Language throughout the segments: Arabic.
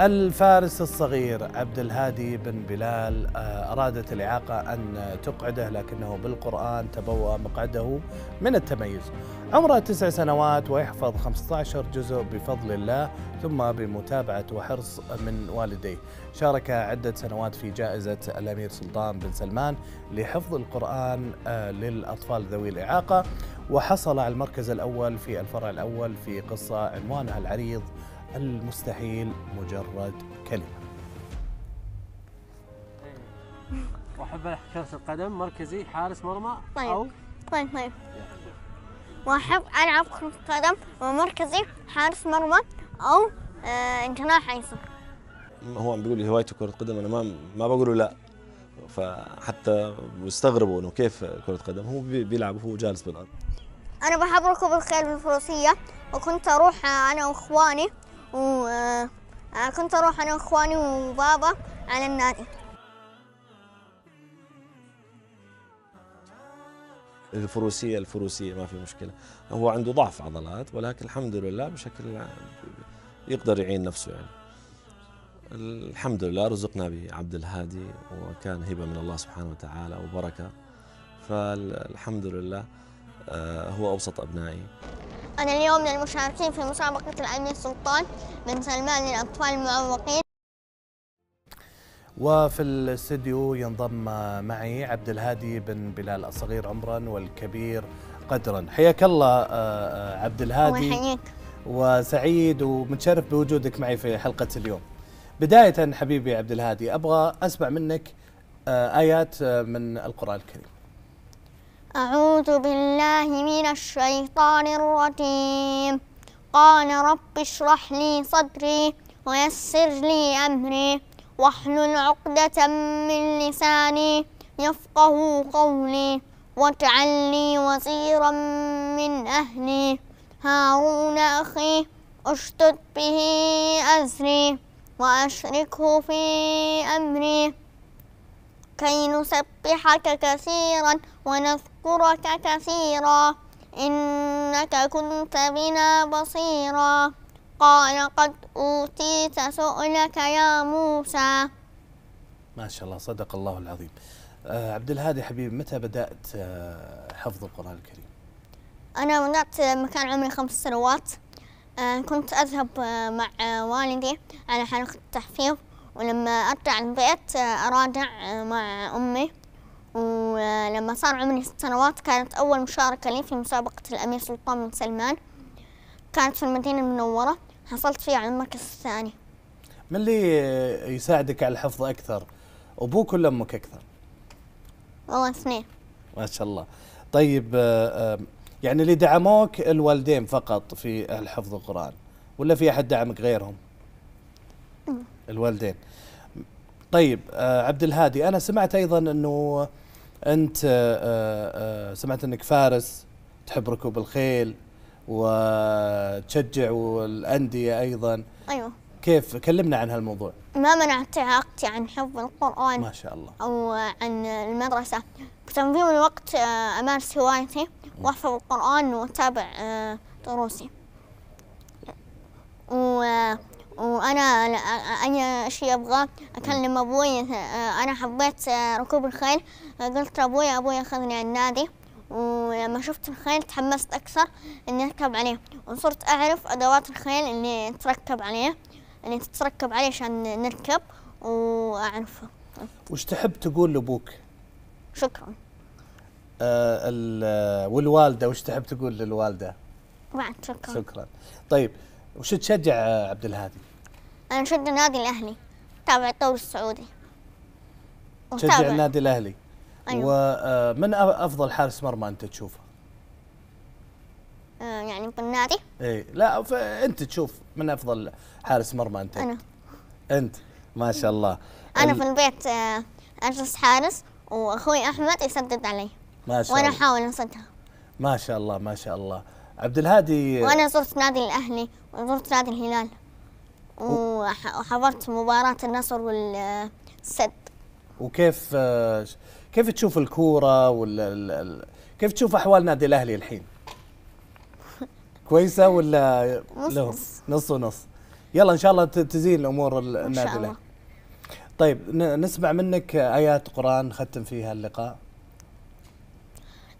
الفارس الصغير عبد الهادي بن بلال آه، أرادت الإعاقة أن تقعده لكنه بالقرآن تبوأ مقعده من التميز عمره تسع سنوات ويحفظ 15 جزء بفضل الله ثم بمتابعة وحرص من والديه شارك عدة سنوات في جائزة الأمير سلطان بن سلمان لحفظ القرآن آه، للأطفال ذوي الإعاقة وحصل على المركز الأول في الفرع الأول في قصة عنوانها العريض المستحيل مجرد كلمة واحب العب كرة القدم مركزي حارس مرمى طيب. او طيب طيب واحب العب كرة قدم ومركزي حارس مرمى او آه، جناح ايسر هو عم بيقول لي هوايته كرة قدم انا ما ما بقول له لا فحتى بيستغربوا انه كيف كرة قدم هو بيلعب وهو جالس بالارض انا بحب ركوب الخيل الفروسية وكنت اروح آه، انا واخواني وكنت آه، أروح أنا وإخواني وبابا على النادي الفروسية الفروسية ما في مشكلة هو عنده ضعف عضلات ولكن الحمد لله بشكل يقدر يعين نفسه يعني الحمد لله رزقنا بعبد الهادي وكان هبة من الله سبحانه وتعالى وبركة فالحمد لله آه، هو أوسط أبنائي أنا اليوم من المشاركين في مسابقة الأمير سلطان بن سلمان للأطفال المعوقين وفي الاستديو ينضم معي عبد الهادي بن بلال الصغير عمرا والكبير قدرا حياك الله آه، آه، عبد الهادي الله يحييك وسعيد ومتشرف بوجودك معي في حلقة اليوم بداية حبيبي عبد الهادي أبغى أسمع منك آه، آيات من القرآن الكريم أعوذ بالله من الشيطان الرجيم قال رب اشرح لي صدري ويسر لي أمري واحلل عقدة من لساني يفقه قولي واجعل لي وزيرا من أهلي هارون أخي اشتد به أزري وأشركه في أمري كي نسبحك كثيرا ونذكرك كثيرا إنك كنت بنا بصيرا قال قد أوتيت سؤلك يا موسى ما شاء الله صدق الله العظيم آه عبد الهادي حبيبي متى بدأت آه حفظ القرآن الكريم؟ أنا بدأت لما كان عمري خمس سنوات آه كنت أذهب آه مع آه والدي على حلقة التحفيظ ولما أرجع البيت آه، أراجع آه، مع أمي ولما صار عمري ست سنوات كانت أول مشاركة لي في مسابقة الأمير سلطان بن سلمان كانت في المدينة المنورة حصلت فيها على المركز الثاني من اللي يساعدك على الحفظ أكثر أبوك ولا أمك أكثر؟ والله اثنين ما شاء الله طيب آه، يعني اللي دعموك الوالدين فقط في حفظ القرآن ولا في أحد دعمك غيرهم؟ أمم. الوالدين طيب آه، عبد الهادي انا سمعت ايضا انه انت آه، آه، سمعت انك فارس تحب ركوب الخيل وتشجع الانديه ايضا ايوه كيف كلمنا عن هالموضوع ما منعت علاقتي عن حفظ القرآن ما شاء الله أو عن المدرسة بتنظيم الوقت أمارس هوايتي وأحفظ القرآن وأتابع دروسي و وانا اي شيء ابغى اكلم ابوي آه، انا حبيت آه، ركوب الخيل قلت لابوي ابوي اخذني على النادي ولما شفت الخيل تحمست اكثر اني اركب عليه وصرت اعرف ادوات الخيل اللي تركب عليه اللي تتركب عليه عشان نركب واعرفه وش تحب تقول لابوك شكرا آه والوالده وش تحب تقول للوالده بعد شكرا شكرا طيب وش تشجع عبد الهادي؟ انا اشجع النادي الاهلي تابع الدوري السعودي تشجع النادي الاهلي أيوة. ومن آه، افضل حارس مرمى انت تشوفه؟ آه، يعني بالنادي؟ اي لا انت تشوف من افضل حارس مرمى انت؟ انا انت ما شاء الله انا في البيت آه، اجلس حارس واخوي احمد يسدد علي ما شاء وانا احاول انصدها ما شاء الله ما شاء الله عبد الهادي وانا زرت نادي الاهلي وزرت نادي الهلال وحضرت مباراة النصر والسد وكيف كيف تشوف الكورة وال كيف تشوف احوال نادي الاهلي الحين؟ كويسة ولا لهم نص ونص يلا ان شاء الله تزين امور النادي الاهلي طيب نسمع منك ايات قران ختم فيها اللقاء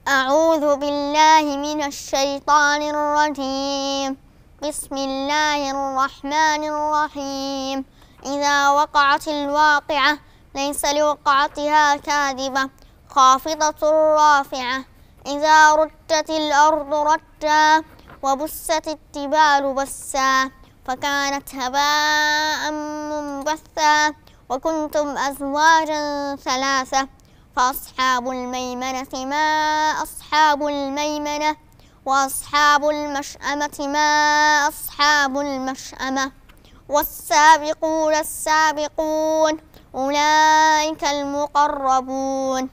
أعوذ بالله من الشيطان الرجيم بسم الله الرحمن الرحيم إذا وقعت الواقعة ليس لوقعتها كاذبة خافضة رافعة إذا رجت الأرض رجا وبست التبال بسا فكانت هباء منبثا وكنتم أزواجا ثلاثة فأصحاب الميمنة ما أصحاب الميمنة وأصحاب المشأمة ما أصحاب المشأمة والسابقون السابقون أولئك المقربون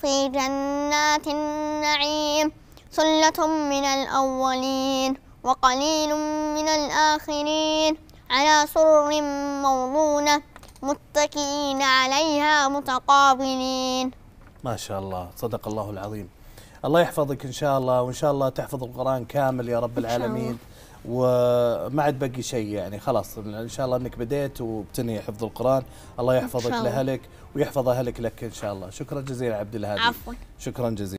في جنات النعيم ثلة من الأولين وقليل من الآخرين على سرر موضونة متكئين عليها متقابلين ما شاء الله صدق الله العظيم الله يحفظك إن شاء الله وإن شاء الله تحفظ القرآن كامل يا رب العالمين وما عاد بقي شيء يعني خلاص ان شاء الله انك بديت وبتنهي حفظ القران الله يحفظك لاهلك ويحفظ اهلك لك ان شاء الله شكرا جزيلا عبد الهادي عفوا شكرا جزيلا